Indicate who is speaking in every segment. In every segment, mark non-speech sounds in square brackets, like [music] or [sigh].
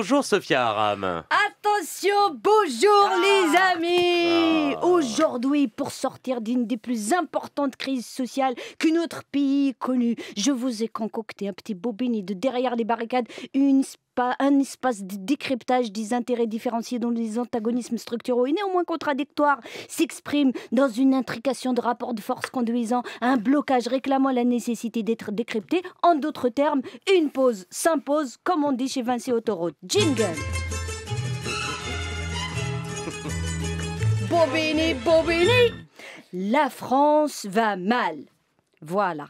Speaker 1: Bonjour Sophia Aram. Attention, bonjour ah. les amis. Ah. Aujourd'hui, pour sortir d'une des plus importantes crises sociales qu'une autre pays connue, je vous ai concocté un petit bobini de derrière les barricades, une un espace de décryptage des intérêts différenciés dont les antagonismes structuraux et néanmoins contradictoires s'expriment dans une intrication de rapports de force conduisant à un blocage réclamant la nécessité d'être décrypté. En d'autres termes, une pause s'impose, comme on dit chez Vinci Autoroute. Jingle Bobini, Bobini La France va mal. Voilà.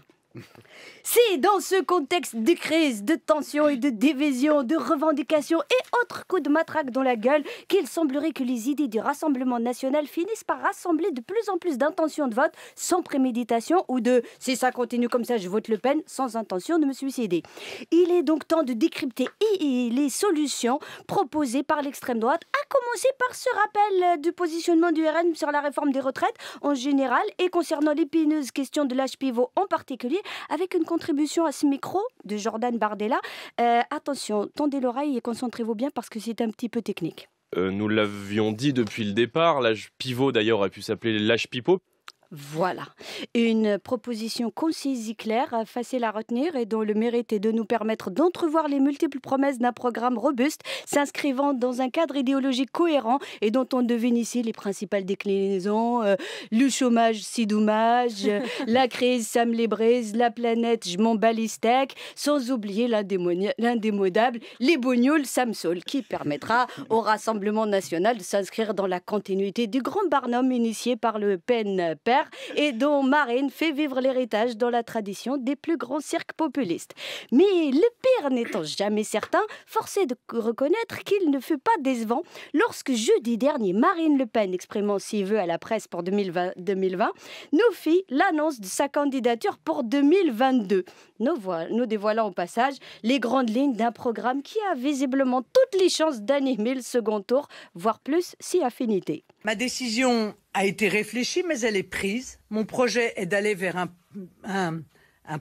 Speaker 1: C'est dans ce contexte de crise, de tension et de division, de revendications et autres coups de matraque dans la gueule qu'il semblerait que les idées du Rassemblement national finissent par rassembler de plus en plus d'intentions de vote sans préméditation ou de si ça continue comme ça, je vote Le Pen sans intention de me suicider. Il est donc temps de décrypter les solutions proposées par l'extrême droite, à commencer par ce rappel du positionnement du RN sur la réforme des retraites en général et concernant l'épineuse question de l'âge pivot en particulier avec une contribution à ce micro de Jordan Bardella. Euh, attention, tendez l'oreille et concentrez-vous bien parce que c'est un petit peu technique. Euh, nous l'avions dit depuis le départ, l'âge pivot d'ailleurs a pu s'appeler l'âge pipeau, voilà. Une proposition concise et claire, facile à retenir et dont le mérite est de nous permettre d'entrevoir les multiples promesses d'un programme robuste, s'inscrivant dans un cadre idéologique cohérent et dont on devine ici les principales déclinaisons euh, le chômage, si dommage, [laughs] la crise, ça me les brise, la planète, je m'en sans sans oublier l'indémodable, les me Samsol, qui permettra au Rassemblement national de s'inscrire dans la continuité du grand barnum initié par le PNP et dont Marine fait vivre l'héritage dans la tradition des plus grands cirques populistes. Mais le pire n'étant jamais certain, forcé de reconnaître qu'il ne fut pas décevant lorsque jeudi dernier, Marine Le Pen, exprimant ses vœux à la presse pour 2020, nous fit l'annonce de sa candidature pour 2022. Nous, nous dévoilant au passage les grandes lignes d'un programme qui a visiblement toutes les chances d'animer le second tour, voire plus si affinité. Ma décision a été réfléchie, mais elle est prise. Mon projet est d'aller vers un,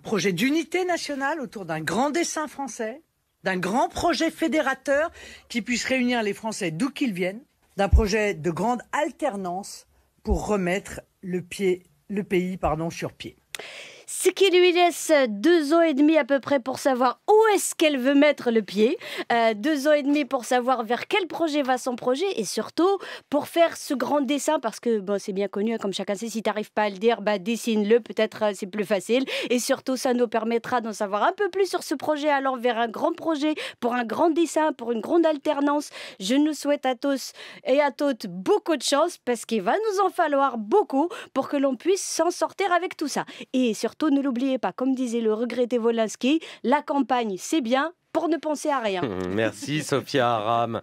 Speaker 1: projet d'unité nationale autour d'un grand dessin français, d'un grand projet fédérateur qui puisse réunir les Français d'où qu'ils viennent, d'un projet de grande alternance pour remettre le, pays sur pied ce qui lui laisse deux ans et demi à peu près pour savoir où est-ce qu'elle veut mettre le pied, euh, deux ans et demi pour savoir vers quel projet va son projet et surtout pour faire ce grand dessin parce que bon, c'est bien connu, hein, comme chacun sait, si tu n'arrives pas à le dire, bah, dessine-le, peut-être euh, c'est plus facile et surtout ça nous permettra d'en savoir un peu plus sur ce projet allant vers un grand projet, pour un grand dessin, pour une grande alternance. Je nous souhaite à tous et à toutes beaucoup de chance parce qu'il va nous en falloir beaucoup pour que l'on puisse s'en sortir avec tout ça et surtout ne l'oubliez pas, comme disait le regretté Volinsky, la campagne, c'est bien pour ne penser à rien. [laughs] Merci Sophia Aram.